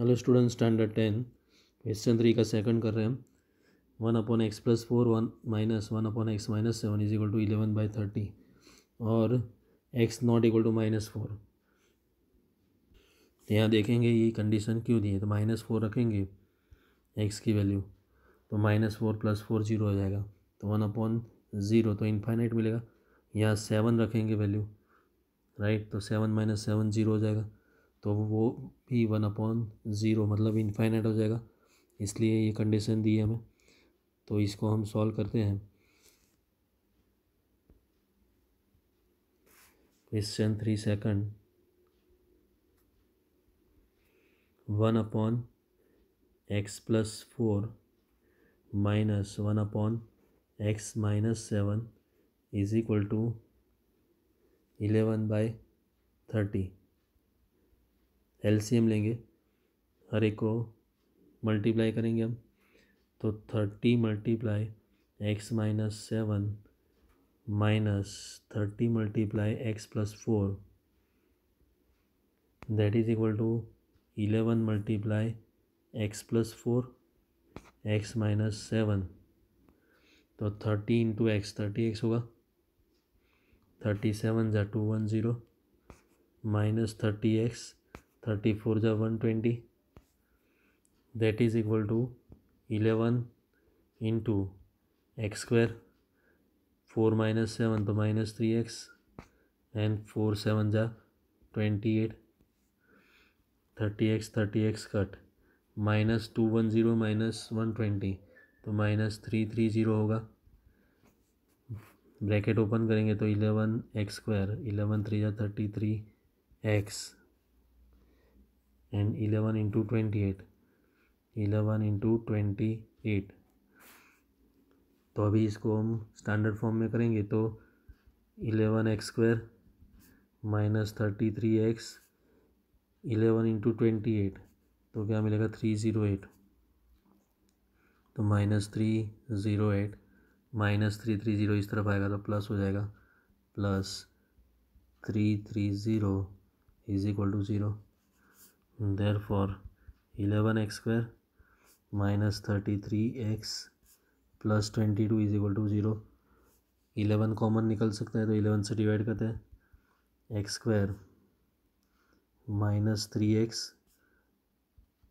hello student standard ten question three का second कर रहे हैं हम one upon x plus four one minus one upon x minus seven is equal to eleven by thirty और x not equal to minus four तो यहाँ देखेंगे ये कंडीशन क्यों दी है तो माइनस फोर रखेंगे एक्स की वैल्यू तो minus four plus four zero हो जाएगा तो वन अपॉन ज़ीरो तो इनफाइनाइट मिलेगा यहाँ सेवन रखेंगे वैल्यू राइट तो सेवन माइनस सेवन जीरो हो जाएगा तो वो भी वन अपॉन ज़ीरो मतलब इनफाइनाइट हो जाएगा इसलिए ये कंडीशन दी है हमें तो इसको हम सॉल्व करते हैं question three second one upon x plus four minus one upon x minus seven is equal to eleven by thirty LCM लेंगे हर एक को मल्टीप्लाई करेंगे हम तो thirty multiply x minus seven minus thirty multiply x plus four that is equal to eleven multiply x plus four x minus seven तो thirty into x thirty x होगा thirty seven ज़ा two one zero minus thirty x thirty four जा one twenty that is equal to eleven into x square four minus seven तो minus three x and four seven जा twenty eight thirty x thirty x cut minus two one zero minus one twenty तो minus three three zero होगा bracket open करेंगे तो eleven x square eleven three या thirty three x and 11 into 28 11 into 28 तो अभी इसको हम standard form में करेंगे तो eleven x square minus thirty three x eleven into twenty eight तो क्या मिलेगा थ्री ज़ीरो एट तो minus three zero eight minus three three zero इस तरफ आएगा तो प्लस हो जाएगा plus three three zero is equal to zero therefore 11x square minus 33x plus twenty two is equal to zero eleven common निकल सकता है तो इलेवन से डिवाइड करते हैं x square minus three x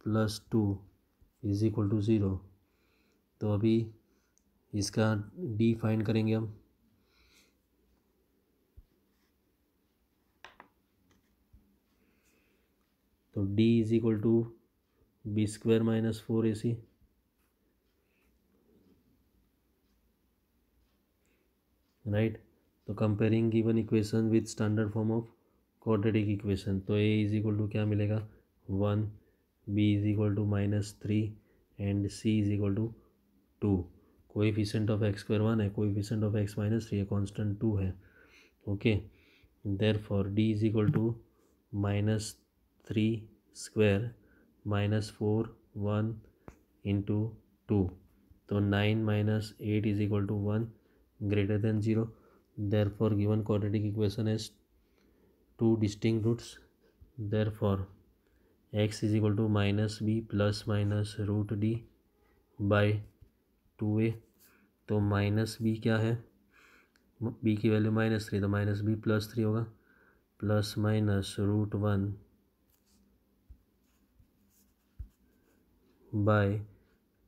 plus two is equal to zero तो अभी इसका डी फाइंड करेंगे हम तो D is equal to b square minus four a c right तो comparing given equation with standard form of quadratic equation तो a is equal to क्या मिलेगा one b is equal to minus three and c is equal to two coefficient of x square one है coefficient of x minus three है constant two है okay therefore D is equal to minus three square minus four one into two तो nine minus eight is equal to one greater than zero therefore given quadratic equation is two distinct roots therefore x is equal to minus b plus minus root D by two a तो minus b क्या है b की value minus three तो minus b plus three होगा plus minus root one by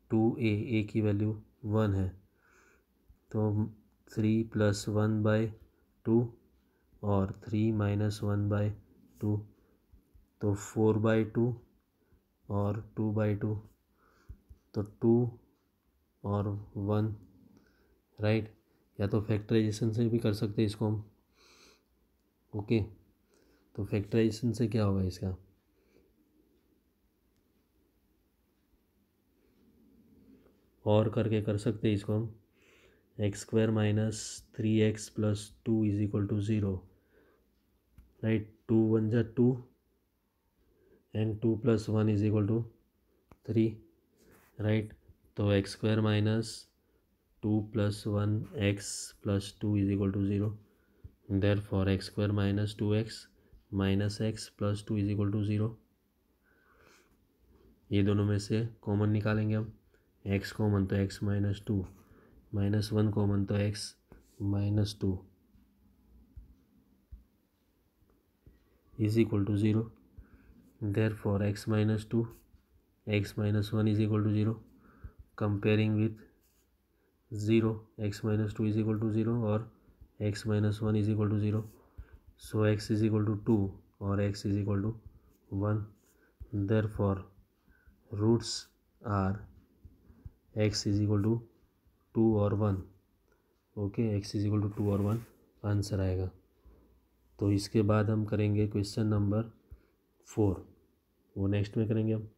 two a a की value one है तो three plus one by two और three minus one by two तो फोर बाय टू और two by two तो two और one right या तो फैक्टराइजेशन से भी कर सकते हैं इसको हम ओके तो फैक्टराइजेशन से क्या होगा इसका और करके कर सकते हैं इसको हम x square minus three x plus two is equal to zero right two one जा two and two plus one is equal to three right तो x square minus two plus one x plus two is equal to zero therefore x square minus two x minus x plus two is equal to zero ये दोनों में से common निकालेंगे हम x common तो x minus to minus one common तो x minus two is equal to zero therefore x minus two x minus one is equal to zero comparing with zero x minus two is equal to zero और x minus one is equal to zero so x is equal to two और x is equal to one therefore roots are x is equal to two और one okay x is equal to two और one answer आएगा तो इसके बाद हम करेंगे question number four वो नेक्स्ट में करेंगे हम